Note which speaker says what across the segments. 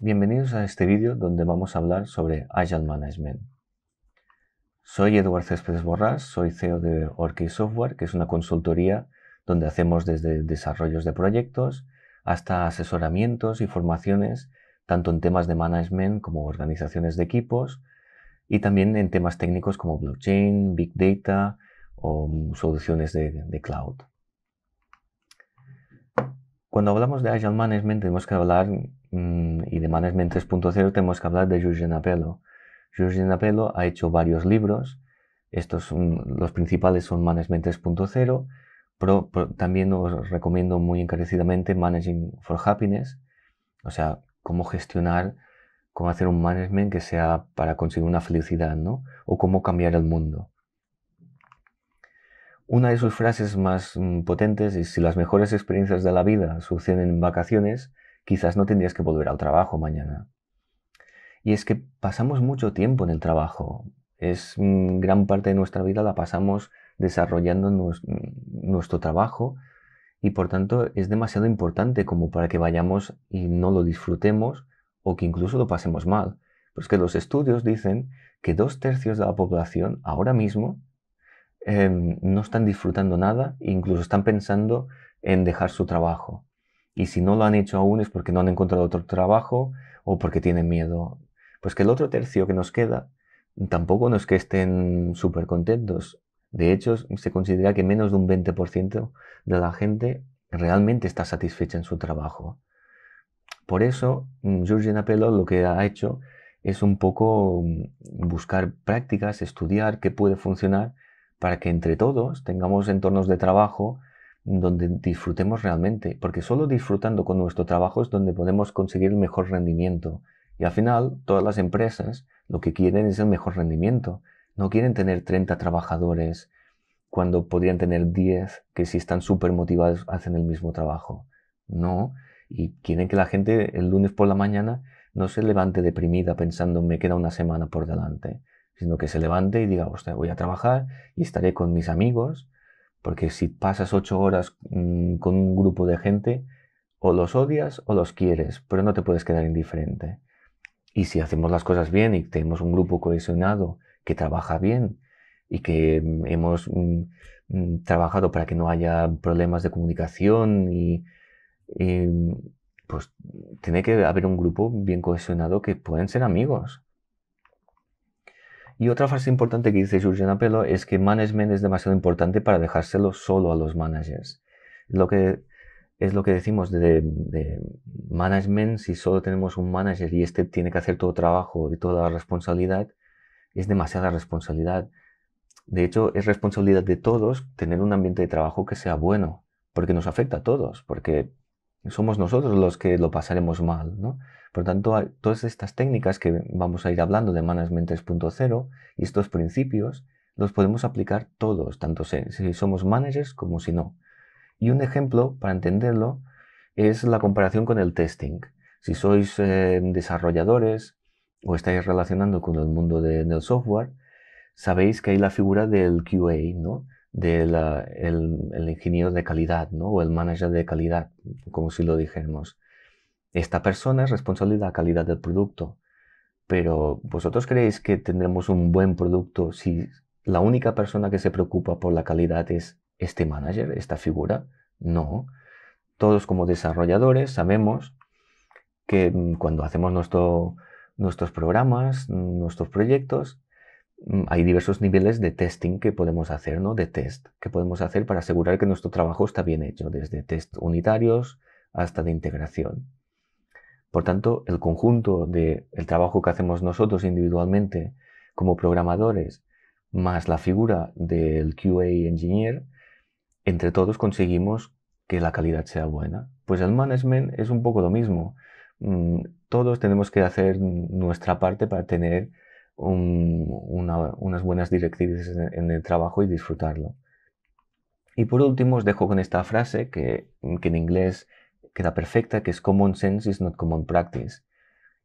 Speaker 1: Bienvenidos a este vídeo donde vamos a hablar sobre Agile Management. Soy Eduardo Céspedes Borrás, soy CEO de Orkey Software, que es una consultoría donde hacemos desde desarrollos de proyectos hasta asesoramientos y formaciones tanto en temas de management como organizaciones de equipos y también en temas técnicos como blockchain, big data o soluciones de, de cloud. Cuando hablamos de Agile Management tenemos que hablar Mm, y de Management 3.0 tenemos que hablar de Jürgen Apelo. Jürgen Apelo ha hecho varios libros, estos los principales son Management 3.0, pero, también os recomiendo muy encarecidamente Managing for Happiness, o sea, cómo gestionar, cómo hacer un management que sea para conseguir una felicidad, ¿no? O cómo cambiar el mundo. Una de sus frases más mm, potentes es, si las mejores experiencias de la vida suceden en vacaciones, quizás no tendrías que volver al trabajo mañana. Y es que pasamos mucho tiempo en el trabajo. Es mm, gran parte de nuestra vida la pasamos desarrollando nuestro trabajo y por tanto es demasiado importante como para que vayamos y no lo disfrutemos o que incluso lo pasemos mal. Pero que los estudios dicen que dos tercios de la población ahora mismo em, no están disfrutando nada e incluso están pensando en dejar su trabajo. Y si no lo han hecho aún es porque no han encontrado otro trabajo o porque tienen miedo. Pues que el otro tercio que nos queda tampoco no es que estén súper contentos. De hecho, se considera que menos de un 20% de la gente realmente está satisfecha en su trabajo. Por eso, Jurgen mm, Apelo lo que ha hecho es un poco mm, buscar prácticas, estudiar qué puede funcionar para que entre todos tengamos entornos de trabajo donde disfrutemos realmente, porque solo disfrutando con nuestro trabajo es donde podemos conseguir el mejor rendimiento. Y al final, todas las empresas lo que quieren es el mejor rendimiento. No quieren tener 30 trabajadores cuando podrían tener 10 que si están súper motivados hacen el mismo trabajo. No, y quieren que la gente el lunes por la mañana no se levante deprimida pensando me queda una semana por delante, sino que se levante y diga, usted voy a trabajar y estaré con mis amigos porque si pasas ocho horas mm, con un grupo de gente, o los odias o los quieres, pero no te puedes quedar indiferente. Y si hacemos las cosas bien y tenemos un grupo cohesionado que trabaja bien y que mm, hemos mm, trabajado para que no haya problemas de comunicación y pues tiene que haber un grupo bien cohesionado que pueden ser amigos y otra frase importante que dice Jurgen pelo es que management es demasiado importante para dejárselo solo a los managers. Lo que es lo que decimos de, management, si solo tenemos un manager y este tiene que hacer todo el trabajo y toda la responsabilidad, es demasiada responsabilidad. De hecho, es responsabilidad de todos tener un ambiente de trabajo que sea bueno, porque nos afecta a todos, porque somos nosotros los que lo pasaremos mal. ¿no? Por tanto, todas estas técnicas que vamos a ir hablando de Management 3.0 y estos principios los podemos aplicar todos, tanto si somos managers como si no. Y un ejemplo para entenderlo es la comparación con el testing. Si sois eh, desarrolladores o estáis relacionando con el mundo del software, sabéis que hay la figura del QA, ¿no? del el, ingeniero de calidad ¿no? o el manager de calidad, como si lo dijéramos. Esta persona es responsable de la calidad del producto, pero ¿vosotros creéis que tendremos un buen producto si la única persona que se preocupa por la calidad es este manager, esta figura? No. Todos como desarrolladores sabemos que mm, cuando hacemos nuestros programas, nuestros proyectos, Mm, hay diversos niveles de testing que podemos hacer, ¿no? De test que podemos hacer para asegurar que nuestro trabajo está bien hecho, desde test unitarios hasta de integración. Por tanto, el conjunto del el trabajo que hacemos nosotros individualmente como programadores, más la figura del QA engineer, entre todos conseguimos que la calidad sea buena. Pues el management es un poco lo mismo. Mm, todos tenemos que hacer nuestra parte para tener unas buenas directrices en el trabajo y disfrutarlo. Y por último os dejo con esta frase que, en inglés queda perfecta, que es common sense is not common practice.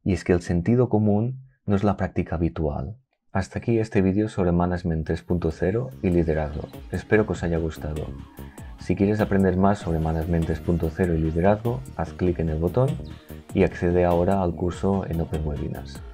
Speaker 1: Y es que el sentido común no es la práctica habitual. Hasta aquí este vídeo sobre Management 3.0 y liderazgo. Espero que os haya gustado. Si quieres aprender más sobre Management 3.0 y liderazgo, haz clic en el botón y accede ahora al curso en Open Webinars.